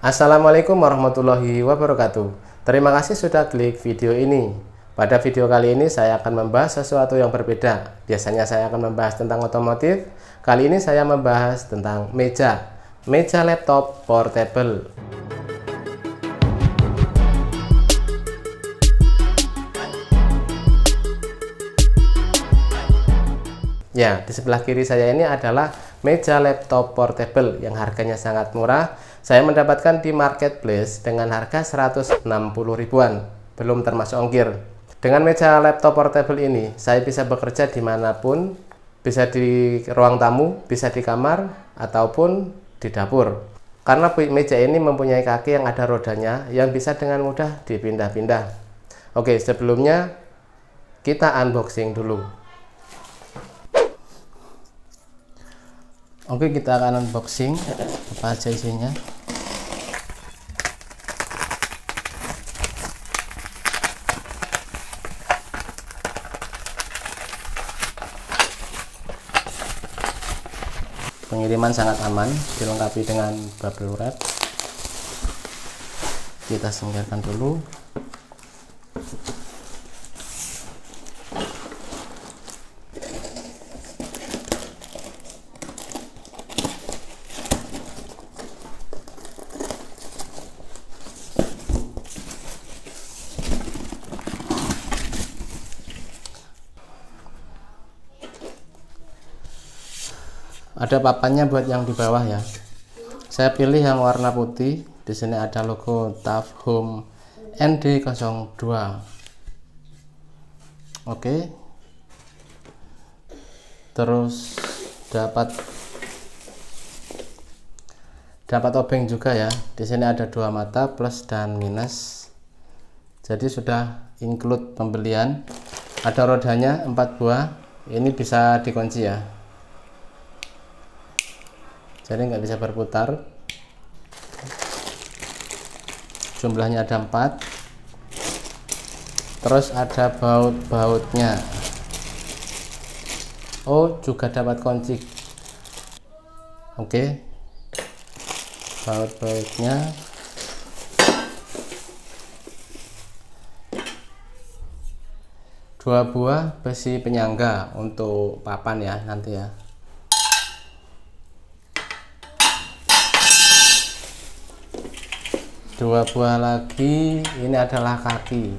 Assalamualaikum warahmatullahi wabarakatuh. Terima kasih sudah klik video ini. Pada video kali ini saya akan membahas sesuatu yang berbeda. Biasanya saya akan membahas tentang otomotif. Kali ini saya membahas tentang meja. Meja laptop portable. Ya, di sebelah kiri saya ini adalah meja laptop portable yang harganya sangat murah saya mendapatkan di marketplace dengan harga 160 ribuan, belum termasuk ongkir. Dengan meja laptop portable ini, saya bisa bekerja dimanapun, bisa di ruang tamu, bisa di kamar, ataupun di dapur. Karena meja ini mempunyai kaki yang ada rodanya yang bisa dengan mudah dipindah-pindah. Oke, sebelumnya kita unboxing dulu. Oke, kita akan unboxing apa aja isinya. pengiriman sangat aman dilengkapi dengan bubble wrap kita singkirkan dulu ada papannya buat yang di bawah ya saya pilih yang warna putih di sini ada logo TAF Home ND02 oke terus dapat dapat obeng juga ya di sini ada dua mata plus dan minus jadi sudah include pembelian ada rodanya 4 buah ini bisa dikunci ya jadi nggak bisa berputar jumlahnya ada empat terus ada baut-bautnya oh juga dapat kunci oke okay. baut-bautnya dua buah besi penyangga untuk papan ya nanti ya dua buah lagi ini adalah kaki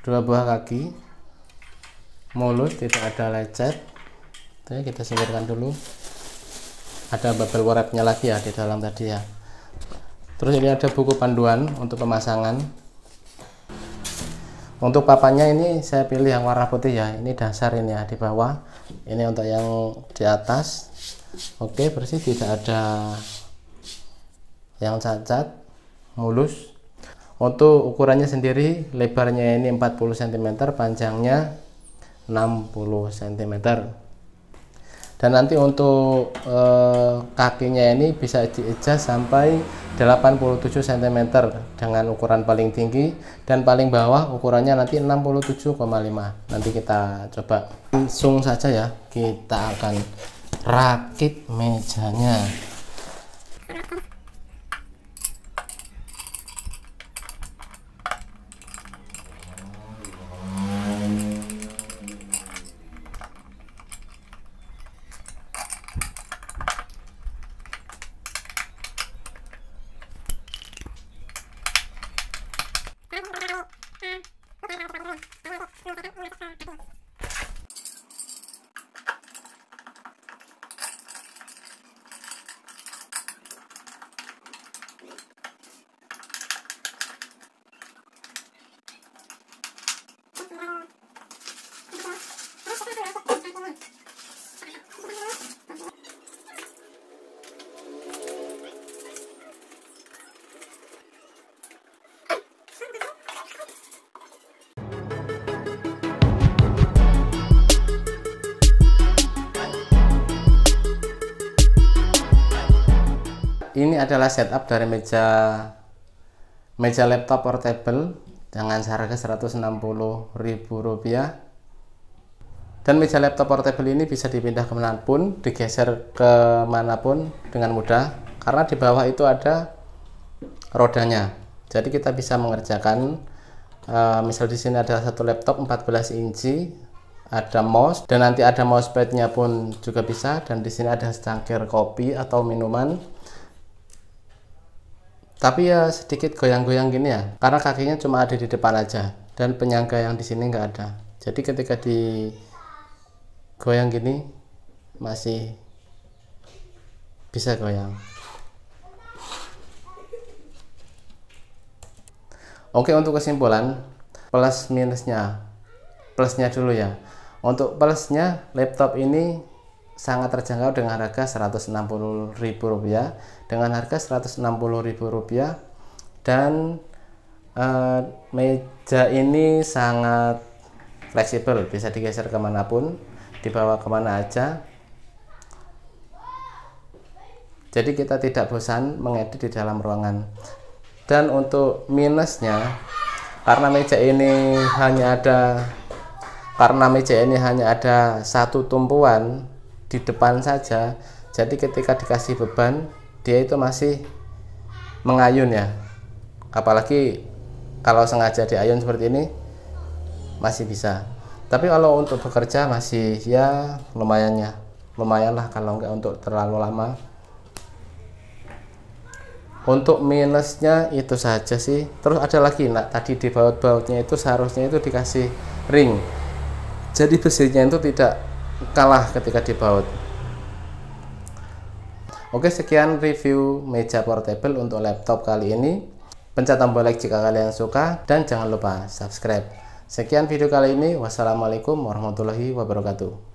dua buah kaki mulut tidak ada lecet oke kita singkirkan dulu ada bubble wrapnya lagi ya di dalam tadi ya terus ini ada buku panduan untuk pemasangan untuk papanya ini saya pilih yang warna putih ya ini dasar ini ya di bawah ini untuk yang di atas oke bersih tidak ada yang cacat mulus untuk ukurannya sendiri lebarnya ini 40 cm panjangnya 60 cm dan nanti untuk eh, kakinya ini bisa diadjust sampai 87 cm dengan ukuran paling tinggi dan paling bawah ukurannya nanti 67,5 nanti kita coba langsung saja ya kita akan rakit mejanya ini adalah setup dari meja meja laptop portable dengan harga Rp160.000 dan meja laptop portable ini bisa dipindah kemanapun digeser kemanapun dengan mudah karena di bawah itu ada rodanya jadi kita bisa mengerjakan uh, misal di sini ada satu laptop 14 inci ada mouse dan nanti ada mousepadnya pun juga bisa dan di sini ada secangkir kopi atau minuman tapi ya sedikit goyang-goyang gini ya karena kakinya cuma ada di depan aja dan penyangga yang di sini nggak ada jadi ketika di goyang gini masih bisa goyang oke untuk kesimpulan plus minusnya plusnya dulu ya untuk plusnya laptop ini sangat terjangkau dengan harga Rp160.000 dengan harga Rp160.000 dan uh, meja ini sangat fleksibel bisa digeser kemanapun dibawa kemana aja jadi kita tidak bosan mengedit di dalam ruangan dan untuk minusnya karena meja ini hanya ada karena meja ini hanya ada satu tumpuan di depan saja jadi ketika dikasih beban dia itu masih mengayun ya apalagi kalau sengaja diayun seperti ini masih bisa tapi kalau untuk bekerja masih ya lumayannya ya lumayan lah kalau nggak untuk terlalu lama untuk minusnya itu saja sih terus ada lagi nah tadi di baut-bautnya itu seharusnya itu dikasih ring jadi besinya itu tidak kalah ketika dibaut. Oke, sekian review meja portable untuk laptop kali ini. Pencet tombol like jika kalian suka dan jangan lupa subscribe. Sekian video kali ini. Wassalamualaikum warahmatullahi wabarakatuh.